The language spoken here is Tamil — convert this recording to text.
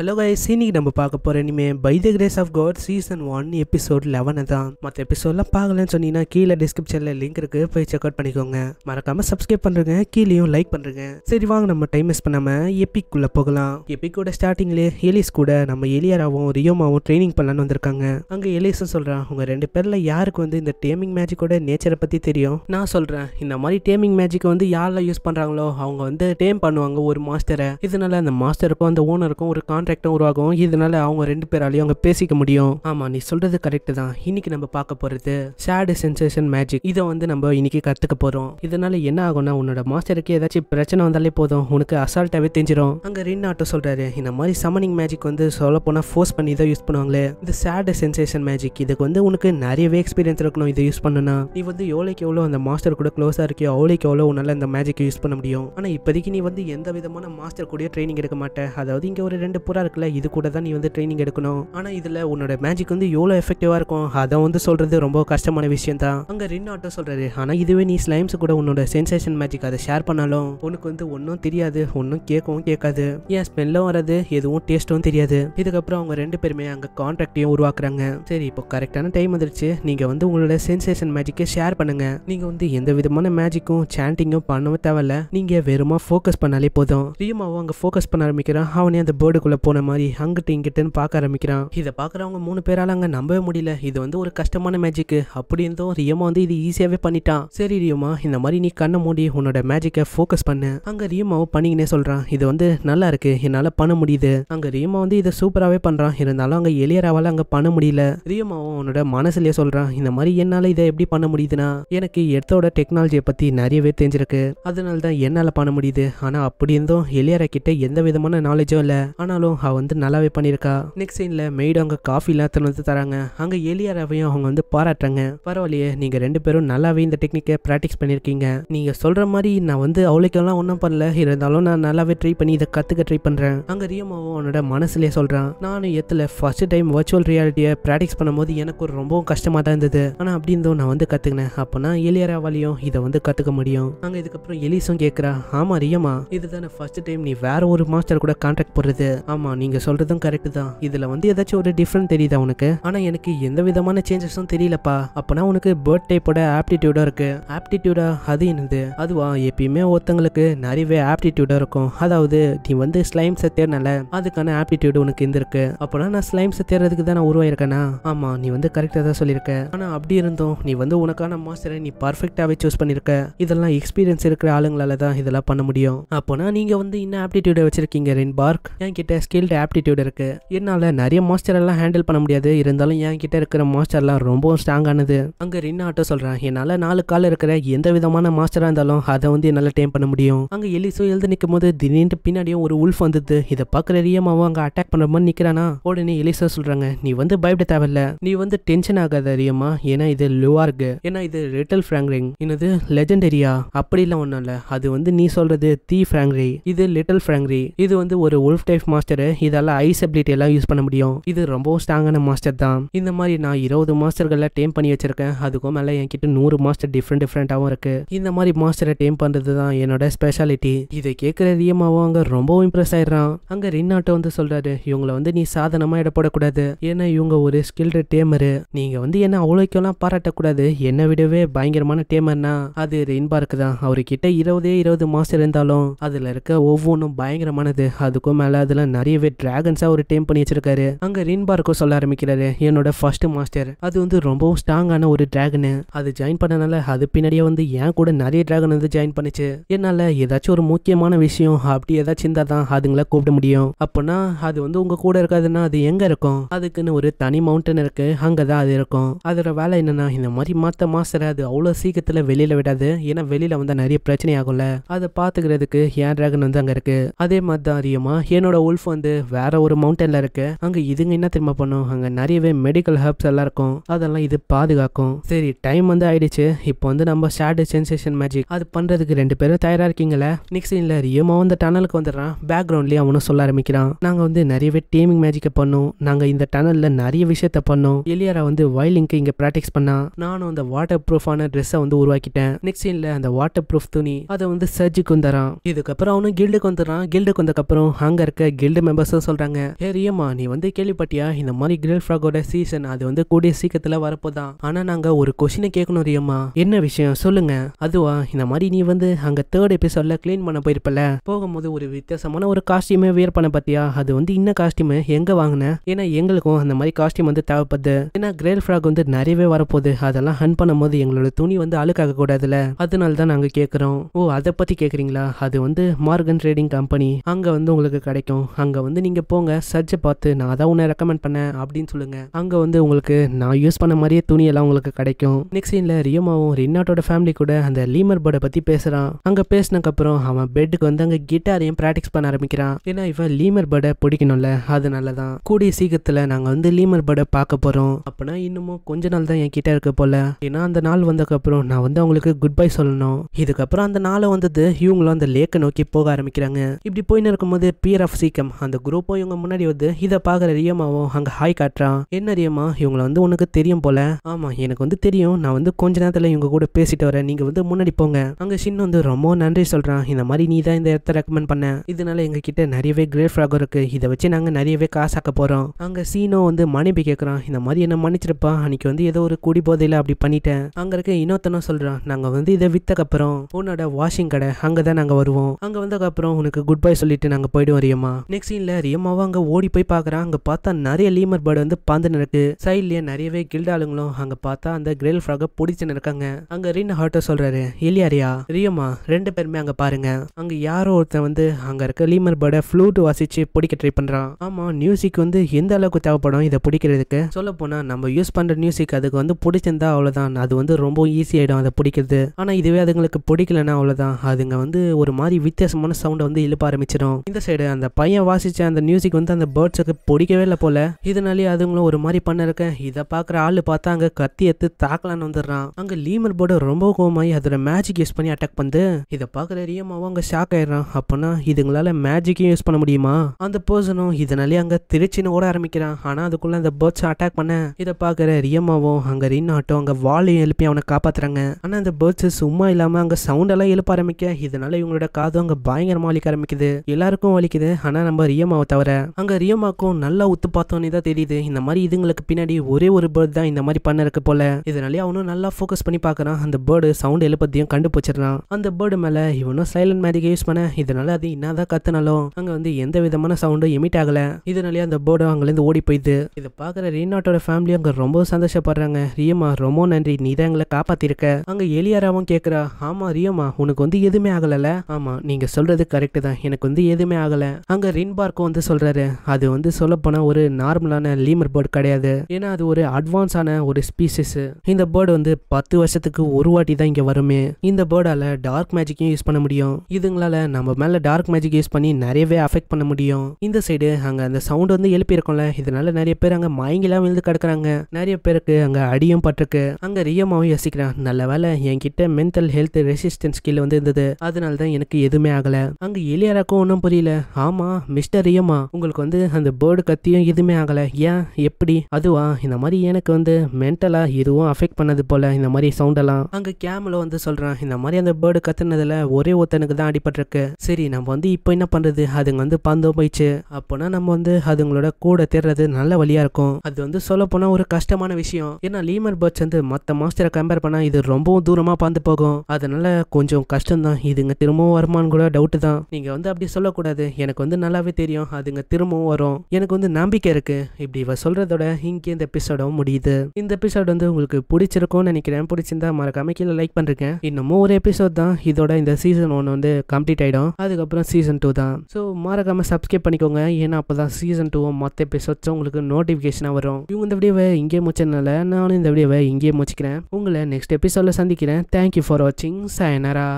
ஹலோ கைஸ் இன்னைக்கு நம்ம பார்க்க போகிற இனிமே by the grace of God season one episode லெவனை தான் மற்ற எபிசோட்லாம் பார்க்கலன்னு சொன்னீங்கன்னா கீழே டிஸ்கிரிப்ஷனில் லிங்க் இருக்குது போய் செக் அவுட் பண்ணிக்கோங்க மறக்காமல் சப்ஸ்கிரைப் பண்ணுறங்க கீழேயும் லைக் பண்ணுறங்க சரி வாங்க நம்ம டைம் வேஸ்ட் பண்ணாமல் எப்பிக்குள்ளே போகலாம் எப்பிக்கோட ஸ்டார்டிங்லேயே எலிஸ் கூட நம்ம எலியாராவும் ரியோமாவும் ட்ரைனிங் பண்ணலான்னு வந்திருக்காங்க அங்கே எலிஸும் சொல்கிறான் உங்கள் ரெண்டு பேரில் யாருக்கு வந்து இந்த டேமிங் மேஜிக்கோட நேச்சரை பற்றி தெரியும் நான் சொல்கிறேன் இந்த மாதிரி டேமிங் மேஜிக்கை வந்து யாரெல்லாம் யூஸ் பண்ணுறாங்களோ அவங்க வந்து டேம் பண்ணுவாங்க ஒரு மாஸ்டரை இதனால அந்த மாஸ்டருக்கும் அந்த ஓனருக்கும் ஒரு கான் கான்ட்ராக்டும் உருவாகும் இதனால அவங்க ரெண்டு பேராலையும் அவங்க பேசிக்க முடியும் ஆமாம் நீ சொல்கிறது கரெக்ட் தான் இன்னைக்கு நம்ம பார்க்க போகிறது சேடு சென்சேஷன் மேஜிக் இதை வந்து நம்ம இன்னைக்கு கற்றுக்க போகிறோம் இதனால என்ன ஆகும்னா உன்னோட மாஸ்டருக்கு ஏதாச்சும் பிரச்சனை வந்தாலே போதும் உனக்கு அசால்ட்டாகவே தெரிஞ்சிடும் அங்கே ரின் ஆட்டோ சொல்கிறாரு இந்த மாதிரி சமனிங் மேஜிக் வந்து சொல்ல போனா ஃபோர்ஸ் பண்ணி தான் யூஸ் பண்ணுவாங்களே இந்த சேடு சென்சேஷன் மேஜிக் இதுக்கு வந்து உனக்கு நிறையவே எக்ஸ்பீரியன்ஸ் இருக்கணும் இதை யூஸ் பண்ணனா நீ வந்து எவ்வளோக்கு எவ்வளோ அந்த மாஸ்டர் கூட க்ளோஸாக இருக்கியோ அவ்வளோக்கு எவ்வளோ உன்னால இந்த மேஜிக்கை யூஸ் பண்ண முடியும் ஆனால் இப்போதைக்கு நீ வந்து எந்த விதமான மாஸ்டர் கூட ட்ரைனிங் எடுக்க மாட்டேன் அதாவது இங்கே ஒரு ரெண்டு புற பவராக இருக்குல்ல இது கூட தான் நீ வந்து ட்ரைனிங் எடுக்கணும் ஆனால் இதில் உன்னோட மேஜிக் வந்து எவ்வளோ எஃபெக்டிவாக இருக்கும் அதை வந்து சொல்கிறது ரொம்ப கஷ்டமான விஷயம் தான் அங்கே ரின் ஆட்டோ சொல்கிறது ஆனால் இதுவே நீ ஸ்லைம்ஸ் கூட உன்னோட சென்சேஷன் மேஜிக் அதை ஷேர் பண்ணாலும் உனக்கு வந்து ஒன்றும் தெரியாது ஒன்றும் கேட்கவும் கேட்காது ஏன் ஸ்மெல்லும் வராது எதுவும் டேஸ்ட்டும் தெரியாது இதுக்கப்புறம் அவங்க ரெண்டு பேருமே அங்கே கான்ட்ராக்டையும் உருவாக்குறாங்க சரி இப்போ கரெக்டான டைம் வந்துருச்சு நீங்கள் வந்து உங்களோட சென்சேஷன் மேஜிக்கை ஷேர் பண்ணுங்க நீங்கள் வந்து எந்த விதமான மேஜிக்கும் சாண்டிங்கும் பண்ணவும் தேவையில்ல நீங்கள் வெறுமா ஃபோக்கஸ் பண்ணாலே போதும் ரீமாவும் அங்கே ஃபோக்கஸ் பண்ண ஆரம்பிக்கிறான் அவனே அந்த பேர்டுக்குள்ளே போன மாதிரி அங்கிட்டு இங்கிட்டுன்னு பார்க்க ஆரம்பிக்கிறான் இதை பார்க்குறவங்க மூணு பேரால் அங்கே நம்பவே முடியல இது வந்து ஒரு கஷ்டமான மேஜிக்கு அப்படி இருந்தும் ரியமா வந்து இது ஈஸியாகவே பண்ணிட்டான் சரி ரியமா இந்த மாதிரி நீ கண்ணை மூடி உன்னோட மேஜிக்கை ஃபோக்கஸ் பண்ணு அங்கே ரியமாவும் பண்ணிக்கினே சொல்கிறான் இது வந்து நல்லா இருக்கு என்னால் பண்ண முடியுது அங்கே ரியமா வந்து இதை சூப்பராகவே பண்ணுறான் இருந்தாலும் அங்கே எளியராவால் அங்கே பண்ண முடியல ரியமாவும் உன்னோட மனசுலேயே சொல்கிறான் இந்த மாதிரி என்னால் இதை எப்படி பண்ண முடியுதுன்னா எனக்கு இடத்தோட டெக்னாலஜியை பற்றி நிறையவே தெரிஞ்சிருக்கு அதனால தான் என்னால் பண்ண முடியுது ஆனால் அப்படி இருந்தும் எளியரா கிட்ட எந்த விதமான நாலேஜும் இல்லை ஆனாலும் அவள் வந்து நல்லாவே பண்ணியிருக்கா நெக்ஸ்ட் சீனில் காஃபி காஃபிலாம் திறந்து வந்து தராங்க அங்கே எலியாராவையும் அவங்க வந்து பாராட்டுறாங்க பரவாயில்லையே நீங்கள் ரெண்டு பேரும் நல்லாவே இந்த டெக்னிக்கை ப்ராக்டிஸ் பண்ணியிருக்கீங்க நீங்கள் சொல்கிற மாதிரி நான் வந்து அவளுக்கெல்லாம் ஒன்றும் பண்ணல இருந்தாலும் நான் நல்லாவே ட்ரை பண்ணி இதை கற்றுக்க ட்ரை பண்ணுறேன் அங்கே ரியமாவும் அவனோட மனசுலேயே சொல்கிறான் நானும் எத்தில் ஃபர்ஸ்ட் டைம் வர்ச்சுவல் ரியாலிட்டியை ப்ராக்டிஸ் பண்ணும்போது எனக்கு ரொம்பவும் கஷ்டமாக தான் இருந்தது ஆனால் அப்படி இருந்தும் நான் வந்து கற்றுக்கினேன் அப்போனா எலியராவாலையும் இதை வந்து கற்றுக்க முடியும் அங்க இதுக்கப்புறம் எலிசும் கேட்குறா ஆமாம் ரியமா இதுதானே ஃபர்ஸ்ட் டைம் நீ வேற ஒரு மாஸ்டர் கூட கான்டாக்ட் போடுறது ஆமா நீங்க சொல்றதும் கரெக்ட் தான் இதுல வந்து ஏதாச்சும் ஒரு டிஃப்ரெண்ட் தெரியுதா உனக்கு ஆனா எனக்கு எந்த விதமான சேஞ்சஸும் தெரியலப்பா அப்பனா உனக்கு பேர்த் டைப்போட ஆப்டிடியூடா இருக்கு ஆப்டிடியூடா அது என்னது அதுவா எப்பயுமே ஒருத்தங்களுக்கு நிறையவே ஆப்டிடியூடா இருக்கும் அதாவது நீ வந்து ஸ்லைம்ஸை தேடினால அதுக்கான ஆப்டிடியூடு உனக்கு இருந்திருக்கு அப்பனா நான் ஸ்லைம்ஸை தேடுறதுக்கு தான் நான் உருவாயிருக்கேனா ஆமா நீ வந்து கரெக்டாக தான் சொல்லியிருக்க ஆனால் அப்படி இருந்தோம் நீ வந்து உனக்கான மாஸ்டரை நீ பர்ஃபெக்டாவே சூஸ் பண்ணியிருக்க இதெல்லாம் எக்ஸ்பீரியன்ஸ் இருக்கிற ஆளுங்களால தான் இதெல்லாம் பண்ண முடியும் அப்போனா நீங்கள் வந்து இன்னும் ஆப்டிடியூட வச்சிருக்கீங்க ரென் பார்க் என்கிட்ட ஸ்கில்டு ஆப்டிடியூட் இருக்குது என்னால் நிறைய மாஸ்டரெல்லாம் ஹேண்டில் பண்ண முடியாது இருந்தாலும் என் கிட்டே இருக்கிற மாஸ்டர்லாம் ரொம்ப ஸ்ட்ராங்கானது அங்கே ரின்னாட்டோ சொல்கிறேன் என்னால் நாலு கால இருக்கிற எந்த விதமான மாஸ்டராக இருந்தாலும் அதை வந்து என்னால் டேம் பண்ண முடியும் அங்கே எலிசோ எழுந்து நிற்கும் போது திடீர்னு பின்னாடியும் ஒரு உல்ஃப் வந்தது இதை பார்க்குற ரியமாவும் அங்கே அட்டாக் பண்ணுற மாதிரி நிற்கிறானா உடனே எலிசோ சொல்கிறாங்க நீ வந்து பயப்பட தேவையில்ல நீ வந்து டென்ஷன் ஆகாத ரியமா ஏன்னா இது லுவார்க் ஏன்னா இது ரிட்டல் ஃப்ராங்க்ரிங் என்னது லெஜெண்டரியா அப்படிலாம் ஒன்றும் இல்லை அது வந்து நீ சொல்கிறது தீ ஃப்ராங்க்ரி இது லிட்டில் ஃப்ராங்க்ரி இது வந்து ஒரு உல்ஃப் டைப் மாஸ்டர் மாஸ்டர் இதெல்லாம் ஐஸ் அபிலிட்டி எல்லாம் யூஸ் பண்ண முடியும் இது ரொம்பவும் ஸ்ட்ராங்கான மாஸ்டர் தான் இந்த மாதிரி நான் இருபது மாஸ்டர்கள் டேம் பண்ணி வச்சிருக்கேன் அதுக்கும் மேலே என்கிட்ட நூறு மாஸ்டர் டிஃப்ரெண்ட் டிஃப்ரெண்ட்டாகவும் இருக்கு இந்த மாதிரி மாஸ்டரை டேம் பண்ணுறது தான் என்னோட ஸ்பெஷாலிட்டி இதை கேட்குற ரியமாவும் அங்கே ரொம்பவும் இம்ப்ரெஸ் ஆயிடுறான் அங்கே ஆட்டோ வந்து சொல்றாரு இவங்களை வந்து நீ சாதனமாக இடப்படக்கூடாது ஏன்னா இவங்க ஒரு ஸ்கில்டு டேமரு நீங்கள் வந்து என்ன அவ்வளோக்கெல்லாம் பாராட்டக்கூடாது என்னை விடவே பயங்கரமான டேமர்னா அது ரின்பார்க்கு தான் அவர்கிட்ட இருபதே இருபது மாஸ்டர் இருந்தாலும் அதில் இருக்க ஒவ்வொன்றும் பயங்கரமானது அதுக்கும் மேலே அதில் நிறைய நிறையவே டிராகன்ஸாக ஒரு டேம் பண்ணி வச்சிருக்காரு அங்கே ரின்பார்க்கோ சொல்ல ஆரம்பிக்கிறாரு என்னோட ஃபர்ஸ்ட் மாஸ்டர் அது வந்து ரொம்பவும் ஸ்ட்ராங்கான ஒரு டிராகனு அது ஜாயின் பண்ணனால அது பின்னாடியே வந்து என் கூட நிறைய டிராகன் வந்து ஜாயின் பண்ணுச்சு என்னால் ஏதாச்சும் ஒரு முக்கியமான விஷயம் அப்படி ஏதாச்சும் இருந்தால் தான் அதுங்களை கூப்பிட முடியும் அப்போனா அது வந்து உங்கள் கூட இருக்காதுன்னா அது எங்கே இருக்கும் அதுக்குன்னு ஒரு தனி மவுண்டன் இருக்குது அங்கே தான் அது இருக்கும் அதோட வேலை என்னென்னா இந்த மாதிரி மாற்ற மாஸ்டரை அது அவ்வளோ சீக்கிரத்தில் வெளியில் விடாது ஏன்னா வெளியில் வந்து நிறைய பிரச்சனை ஆகும்ல அதை பாத்துக்கிறதுக்கு ஏன் டிராகன் வந்து அங்கே இருக்குது அதே மாதிரி தான் அதிகமாக என்னோட உல்ஃப் வந்து வேற ஒரு மவுண்டனில் இருக்குது அங்கே இதுங்க என்ன திரும்ப பண்ணும் அங்கே நிறையவே மெடிக்கல் ஹர்ப்ஸ் எல்லாம் இருக்கும் அதெல்லாம் இது பாதுகாக்கும் சரி டைம் வந்து ஆயிடுச்சு இப்போ வந்து நம்ம ஷேடு சென்சேஷன் மேஜிக் அது பண்ணுறதுக்கு ரெண்டு பேரும் தயாராக இருக்கீங்களே நெக்ஸ்ட் சீனில் ரியமா வந்து டனலுக்கு வந்துடுறான் பேக்ரவுண்ட்லயே அவனும் சொல்ல ஆரம்பிக்கிறான் நாங்கள் வந்து நிறையவே டீமிங் மேஜிக்கை பண்ணோம் நாங்கள் இந்த டனல்ல நிறைய விஷயத்த பண்ணோம் எலியாரா வந்து வயலிங்க்கு இங்கே ப்ராக்டிஸ் பண்ணா நானும் அந்த வாட்டர் ப்ரூஃபான ட்ரெஸ்ஸை வந்து உருவாக்கிட்டேன் நெக்ஸ்ட் சீனில் அந்த வாட்டர் ப்ரூஃப் துணி அதை வந்து சர்ஜிக்கு வந்துடுறான் இதுக்கப்புறம் அவனும் கில்டுக்கு வந்துடுறான் கில்டுக்கு வந்ததுக்கப்புறம் அங்கே இருக்க கில்டு மெம்பர்ஸும் சொல்கிறாங்க ஏரியம்மா நீ வந்து கேள்விப்பட்டியா இந்த மாதிரி கிரில் ஃப்ராகோட சீசன் அது வந்து கூடிய சீக்கிரத்தில் வரப்போதான் ஆனால் நாங்கள் ஒரு கொஷினை கேட்கணும் ரியம்மா என்ன விஷயம் சொல்லுங்க அதுவா இந்த மாதிரி நீ வந்து அங்கே தேர்ட் எபிசோட்ல க்ளீன் பண்ண போயிருப்பல போகும்போது ஒரு வித்தியாசமான ஒரு காஸ்டியூமே வியர் பண்ண பாத்தியா அது வந்து இன்ன காஸ்டியூம் எங்கே வாங்கினேன் ஏன்னா எங்களுக்கும் அந்த மாதிரி காஸ்டியூம் வந்து தேவைப்படுது ஏன்னா கிரேல் ஃப்ராக் வந்து நிறையவே வரப்போகுது அதெல்லாம் ஹன் பண்ணும்போது எங்களோட துணி வந்து அழுக்காக கூடாதுல அதனால தான் நாங்கள் கேட்குறோம் ஓ அதை பற்றி கேட்குறீங்களா அது வந்து மார்கன் ட்ரேடிங் கம்பெனி அங்கே வந்து உங்களுக்கு கிடைக்கும் அங்கே அங்கே வந்து நீங்கள் போங்க சர்ச்சை பார்த்து நான் அதான் உன்னை ரெக்கமெண்ட் பண்ணேன் அப்படின்னு சொல்லுங்கள் அங்கே வந்து உங்களுக்கு நான் யூஸ் பண்ண மாதிரியே துணியெல்லாம் உங்களுக்கு கிடைக்கும் நெக்ஸ்ட் சீனில் ரியோமாவும் ரின்னாட்டோட ஃபேமிலி கூட அந்த லீமர் போர்டை பற்றி பேசுகிறான் அங்கே பேசினக்கப்புறம் அவன் பெட்டுக்கு வந்து அங்கே கிட்டாரையும் ப்ராக்டிஸ் பண்ண ஆரம்பிக்கிறான் ஏன்னா இவன் லீமர் போர்டை பிடிக்கணும்ல அது நல்லதான் கூடிய சீக்கிரத்தில் நாங்கள் வந்து லீமர் பர்டை பார்க்க போகிறோம் அப்படின்னா இன்னமும் கொஞ்ச நாள் தான் என் கிட்ட இருக்க போல ஏன்னா அந்த நாள் வந்ததுக்கப்புறம் நான் வந்து அவங்களுக்கு குட் பை சொல்லணும் இதுக்கப்புறம் அந்த நாளை வந்தது இவங்களும் அந்த லேக்கை நோக்கி போக ஆரம்பிக்கிறாங்க இப்படி போயின்னு இருக்கும்போது பியர் ஆஃப் சீக்கம் அந்த குரூப்பும் இவங்க முன்னாடி வந்து இதை பார்க்குற ரியமாவும் அங்கே ஹாய் காட்டுறான் என்ன ரியமா இவங்களை வந்து உனக்கு தெரியும் போல ஆமாம் எனக்கு வந்து தெரியும் நான் வந்து கொஞ்ச நேரத்தில் இவங்க கூட பேசிட்டு வரேன் நீங்கள் வந்து முன்னாடி போங்க அங்கே ஷின் வந்து ரொம்ப நன்றி சொல்கிறான் இந்த மாதிரி நீ தான் இந்த இடத்த ரெக்கமெண்ட் பண்ண இதனால எங்ககிட்ட நிறையவே கிரேட் ஃப்ராகம் இருக்கு இதை வச்சு நாங்கள் நிறையவே காசாக்க போகிறோம் அங்கே சீனோ வந்து மன்னிப்பு கேட்குறான் இந்த மாதிரி என்ன மன்னிச்சிருப்பா அன்னைக்கு வந்து ஏதோ ஒரு குடி போதையில் அப்படி பண்ணிட்டேன் அங்கே இருக்க இன்னொருத்தனும் சொல்கிறான் நாங்கள் வந்து இதை வித்தக்கப்புறம் உன்னோட வாஷிங் கடை அங்கே தான் நாங்கள் வருவோம் அங்கே வந்ததுக்கப்புறம் உனக்கு குட் பை சொல்லிட்டு நாங்கள் போயிடுவோம் வரையோமா நெக்ஸ்ட் சீனில் ரியமாவும் அங்கே ஓடி போய் பார்க்குறான் அங்கே பார்த்தா நிறைய லீமர் பேர்டு வந்து பாந்து நிற்கு சைட்லேயே நிறையவே கில்டாளுங்களும் அங்கே பார்த்தா அந்த கிரில் ஃப்ராக பிடிச்சு நிற்காங்க அங்கே ரின் ஹார்ட்டர் சொல்கிறாரு இல்லையாரியா ரியமா ரெண்டு பேருமே அங்கே பாருங்க அங்கே யாரோ ஒருத்தன் வந்து அங்கே இருக்க லீமர் பேர்டை ஃப்ளூட் வாசிச்சு பிடிக்க ட்ரை பண்ணுறான் ஆமாம் மியூசிக் வந்து எந்த அளவுக்கு தேவைப்படும் இதை பிடிக்கிறதுக்கு சொல்ல போனால் நம்ம யூஸ் பண்ணுற மியூசிக் அதுக்கு வந்து பிடிச்சிருந்தா அவ்வளோதான் அது வந்து ரொம்ப ஈஸி ஆகிடும் அதை பிடிக்கிறது ஆனால் இதுவே அதுங்களுக்கு பிடிக்கலன்னா அவ்வளோதான் அதுங்க வந்து ஒரு மாதிரி வித்தியாசமான சவுண்டை வந்து இழுப்ப ஆரம்பிச்சிடும் இந்த சைடு அந்த பையன் வாசிச்ச அந்த மியூசிக் வந்து அந்த பேர்ட்ஸுக்கு பிடிக்கவே இல்லை போல இதனாலேயே அதுங்களும் ஒரு மாதிரி பண்ணிருக்கேன் இதை பார்க்குற ஆள் பார்த்தா அங்கே கத்தி எடுத்து தாக்கலான்னு வந்துடுறான் அங்கே லீமர் போர்டு ரொம்ப கோமாயி அதோட மேஜிக் யூஸ் பண்ணி அட்டாக் பண்ணுது இதை பார்க்குற ரியமாவும் அங்கே ஷாக் ஆயிடுறான் அப்போனா இதுங்களால மேஜிக்கையும் யூஸ் பண்ண முடியுமா அந்த பர்சனும் இதனாலே அங்கே திருச்சின்னு ஓட ஆரம்பிக்கிறான் ஆனால் அதுக்குள்ளே அந்த பேர்ட்ஸ் அட்டாக் பண்ண இதை பார்க்குற ரியமாவும் அங்கே ரின் ஆட்டோ அங்கே வாலையும் எழுப்பி அவனை காப்பாற்றுறாங்க ஆனால் அந்த பேர்ட்ஸ் சும்மா இல்லாமல் அங்கே சவுண்ட் எல்லாம் எழுப்ப ஆரம்பிக்க இதனால இவங்களோட காதும் அங்கே பயங்கரமாக வலிக்க ஆரம்பிக்குது எல்லாருக்கும் வலிக்குது ஆனால் நம்ம ரியமாவை தவிர அங்கே ரியமாக்கும் நல்லா உத்து பார்த்தோன்னே தான் தெரியுது இந்த மாதிரி இதுங்களுக்கு பின்னாடி ஒரே ஒரு பேர்ட் தான் இந்த மாதிரி பண்ண இருக்கு போல இதனாலே அவனும் நல்லா ஃபோக்கஸ் பண்ணி பார்க்குறான் அந்த பேர்டு சவுண்ட் எழுப்பத்தையும் கண்டுபிடிச்சிடறான் அந்த பேர்டு மேல இவனும் சைலண்ட் மேஜிக் யூஸ் பண்ண இதனால அது என்னதான் கத்துனாலும் அங்க வந்து எந்த விதமான சவுண்டும் எமிட் ஆகலை இதனாலே அந்த பேர்டு இருந்து ஓடி போயிடுது இதை பாக்குற ரீனாட்டோட ஃபேமிலி அங்கே ரொம்ப சந்தோஷப்படுறாங்க ரியமா ரொம்ப நன்றி நீ தான் எங்களை காப்பாத்திருக்க அங்க எலியாராவும் கேக்குறா ஆமா ரியோமா உனக்கு வந்து எதுவுமே ஆகல ஆமா நீங்க சொல்றது கரெக்ட் தான் எனக்கு வந்து எதுவுமே ஆகலை அங்க ரின் ரோபார்க்கோ வந்து சொல்கிறாரு அது வந்து சொல்லப்போனால் ஒரு நார்மலான லீமர் பேர்டு கிடையாது ஏன்னா அது ஒரு அட்வான்ஸான ஒரு ஸ்பீசிஸ் இந்த பேர்டு வந்து பத்து வருஷத்துக்கு ஒரு வாட்டி தான் இங்கே வருமே இந்த பேர்டால் டார்க் மேஜிக்கையும் யூஸ் பண்ண முடியும் இதுங்களால நம்ம மேலே டார்க் மேஜிக் யூஸ் பண்ணி நிறையவே அஃபெக்ட் பண்ண முடியும் இந்த சைடு அங்கே அந்த சவுண்ட் வந்து எழுப்பியிருக்கோம்ல இதனால நிறைய பேர் அங்கே மயங்கிலாம் விழுந்து கிடக்குறாங்க நிறைய பேருக்கு அங்கே அடியும் பட்டிருக்கு அங்கே ரியமாவும் யோசிக்கிறான் நல்ல வேலை என்கிட்ட மென்டல் ஹெல்த் ரெசிஸ்டன்ஸ் கீழே வந்து இருந்தது அதனால தான் எனக்கு எதுவுமே ஆகலை அங்கே இளையராக்கும் ஒன்றும் புரியல ஆமாம் மிஸ் மிஸ்டரியுமா உங்களுக்கு வந்து அந்த பேர்டு கத்தியும் எதுவுமே ஆகலை ஏன் எப்படி அதுவா இந்த மாதிரி எனக்கு வந்து மென்டலாக இதுவும் அஃபெக்ட் பண்ணது போல் இந்த மாதிரி சவுண்டெல்லாம் அங்கே கேமில் வந்து சொல்கிறான் இந்த மாதிரி அந்த பேர்டு கத்துனதுல ஒரே ஒருத்தனுக்கு தான் அடிபட்டிருக்கு சரி நம்ம வந்து இப்போ என்ன பண்ணுறது அதுங்க வந்து பந்தோ போயிடுச்சு அப்போனா நம்ம வந்து அதுங்களோட கூட தேடுறது நல்ல வழியாக இருக்கும் அது வந்து சொல்லப்போனால் ஒரு கஷ்டமான விஷயம் ஏன்னா லீமர் பேர்ட்ஸ் வந்து மற்ற மாஸ்டரை கம்பேர் பண்ணால் இது ரொம்பவும் தூரமாக பாந்து போகும் அதனால கொஞ்சம் கஷ்டம் தான் இதுங்க திரும்பவும் வருமானு கூட டவுட்டு தான் நீங்கள் வந்து அப்படி சொல்லக்கூடாது எனக்கு வந்து நல்லாவே தெரியும் அதுங்க திரும்பவும் வரும் எனக்கு வந்து நம்பிக்கை இருக்கு இப்படி இவ சொல்றதோட இங்கே இந்த எபிசோடும் முடியுது இந்த எபிசோட் வந்து உங்களுக்கு பிடிச்சிருக்கும்னு நினைக்கிறேன் பிடிச்சிருந்தா மறக்காம கீழே லைக் பண்ணிருக்கேன் இன்னும் ஒரு எபிசோட் தான் இதோட இந்த சீசன் ஒன்று வந்து கம்ப்ளீட் ஆகிடும் அதுக்கப்புறம் சீசன் டூ தான் ஸோ மறக்காம சப்ஸ்கிரைப் பண்ணிக்கோங்க ஏன்னா அப்போ தான் சீசன் டூவும் மற்ற எபிசோட்ஸும் உங்களுக்கு நோட்டிஃபிகேஷனாக வரும் இவங்க இந்த வீடியோவை இங்கே முடிச்சதுனால நானும் இந்த வீடியோவை இங்கே முடிச்சுக்கிறேன் உங்களை நெக்ஸ்ட் எபிசோடில் சந்திக்கிறேன் தேங்க்யூ ஃபார் வாட்சிங் சாயனரா